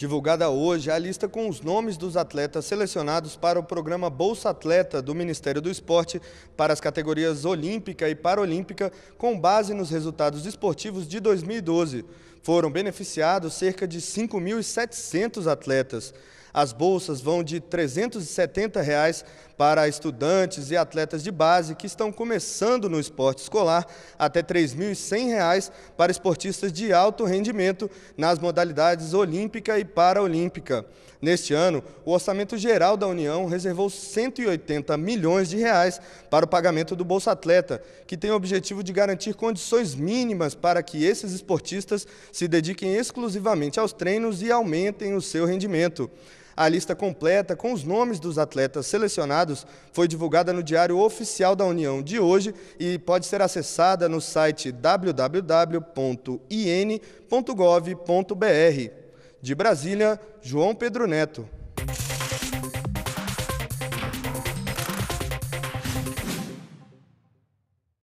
Divulgada hoje a lista com os nomes dos atletas selecionados para o programa Bolsa Atleta do Ministério do Esporte para as categorias Olímpica e Paralímpica, com base nos resultados esportivos de 2012 foram beneficiados cerca de 5.700 atletas. As bolsas vão de R$ 370 reais para estudantes e atletas de base que estão começando no esporte escolar até R$ reais para esportistas de alto rendimento nas modalidades olímpica e paralímpica. Neste ano, o Orçamento Geral da União reservou 180 milhões de reais para o pagamento do Bolsa Atleta, que tem o objetivo de garantir condições mínimas para que esses esportistas se dediquem exclusivamente aos treinos e aumentem o seu rendimento. A lista completa com os nomes dos atletas selecionados foi divulgada no Diário Oficial da União de hoje e pode ser acessada no site www.in.gov.br. De Brasília, João Pedro Neto.